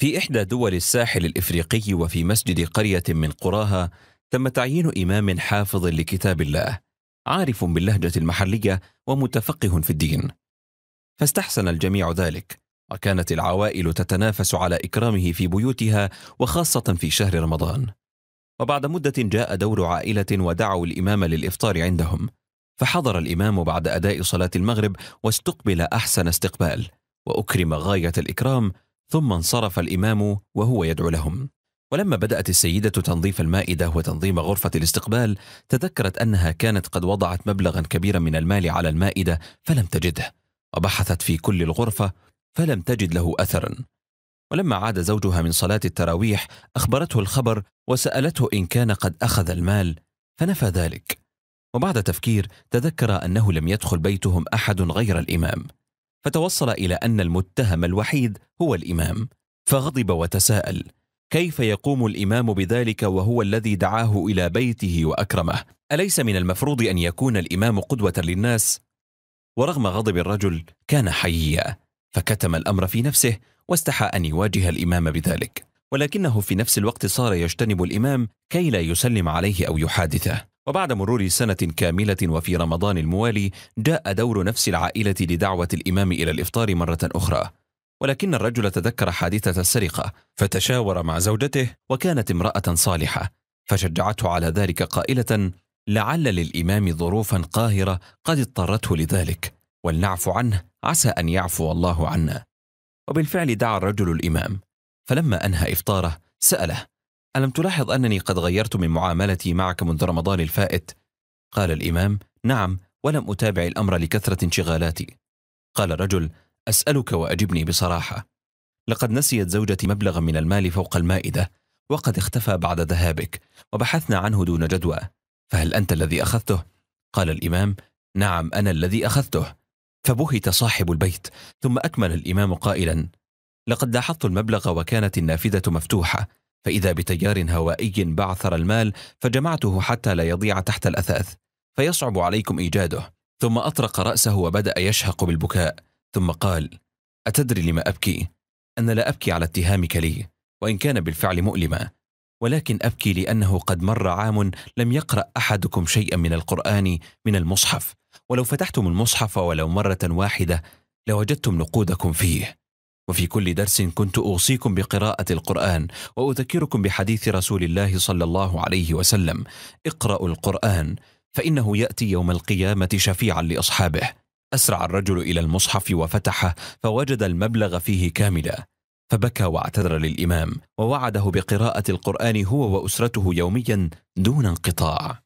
في إحدى دول الساحل الإفريقي وفي مسجد قرية من قراها تم تعيين إمام حافظ لكتاب الله عارف باللهجة المحلية ومتفقه في الدين فاستحسن الجميع ذلك وكانت العوائل تتنافس على إكرامه في بيوتها وخاصة في شهر رمضان وبعد مدة جاء دور عائلة ودعوا الإمام للإفطار عندهم فحضر الإمام بعد أداء صلاة المغرب واستقبل أحسن استقبال وأكرم غاية الإكرام ثم انصرف الإمام وهو يدعو لهم ولما بدأت السيدة تنظيف المائدة وتنظيم غرفة الاستقبال تذكرت أنها كانت قد وضعت مبلغا كبيرا من المال على المائدة فلم تجده وبحثت في كل الغرفة فلم تجد له أثرا ولما عاد زوجها من صلاة التراويح أخبرته الخبر وسألته إن كان قد أخذ المال فنفى ذلك وبعد تفكير تذكر أنه لم يدخل بيتهم أحد غير الإمام فتوصل الى ان المتهم الوحيد هو الامام فغضب وتساءل كيف يقوم الامام بذلك وهو الذي دعاه الى بيته واكرمه اليس من المفروض ان يكون الامام قدوه للناس ورغم غضب الرجل كان حييا فكتم الامر في نفسه واستحى ان يواجه الامام بذلك ولكنه في نفس الوقت صار يجتنب الامام كي لا يسلم عليه او يحادثه وبعد مرور سنة كاملة وفي رمضان الموالي جاء دور نفس العائلة لدعوة الإمام إلى الإفطار مرة أخرى ولكن الرجل تذكر حادثة السرقة فتشاور مع زوجته وكانت امرأة صالحة فشجعته على ذلك قائلة لعل للإمام ظروفا قاهرة قد اضطرته لذلك ولنعف عنه عسى أن يعفو الله عنا وبالفعل دعا الرجل الإمام فلما أنهى إفطاره سأله ألم تلاحظ أنني قد غيرت من معاملتي معك منذ رمضان الفائت؟ قال الإمام: نعم، ولم أتابع الأمر لكثرة انشغالاتي. قال الرجل: أسألك وأجبني بصراحة. لقد نسيت زوجتي مبلغا من المال فوق المائدة، وقد اختفى بعد ذهابك، وبحثنا عنه دون جدوى، فهل أنت الذي أخذته؟ قال الإمام: نعم أنا الذي أخذته. فبهت صاحب البيت، ثم أكمل الإمام قائلا: لقد لاحظت المبلغ وكانت النافذة مفتوحة، فإذا بتيار هوائي بعثر المال فجمعته حتى لا يضيع تحت الأثاث فيصعب عليكم إيجاده ثم أطرق رأسه وبدأ يشهق بالبكاء ثم قال أتدري لما أبكي؟ أنا لا أبكي على اتهامك لي وإن كان بالفعل مؤلما ولكن أبكي لأنه قد مر عام لم يقرأ أحدكم شيئا من القرآن من المصحف ولو فتحتم المصحف ولو مرة واحدة لوجدتم نقودكم فيه وفي كل درس كنت اوصيكم بقراءه القران واذكركم بحديث رسول الله صلى الله عليه وسلم اقرأوا القران فانه ياتي يوم القيامه شفيعا لاصحابه اسرع الرجل الى المصحف وفتحه فوجد المبلغ فيه كاملا فبكى واعتذر للامام ووعده بقراءه القران هو واسرته يوميا دون انقطاع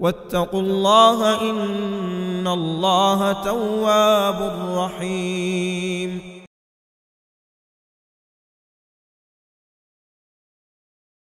واتقوا الله إن الله تواب رحيم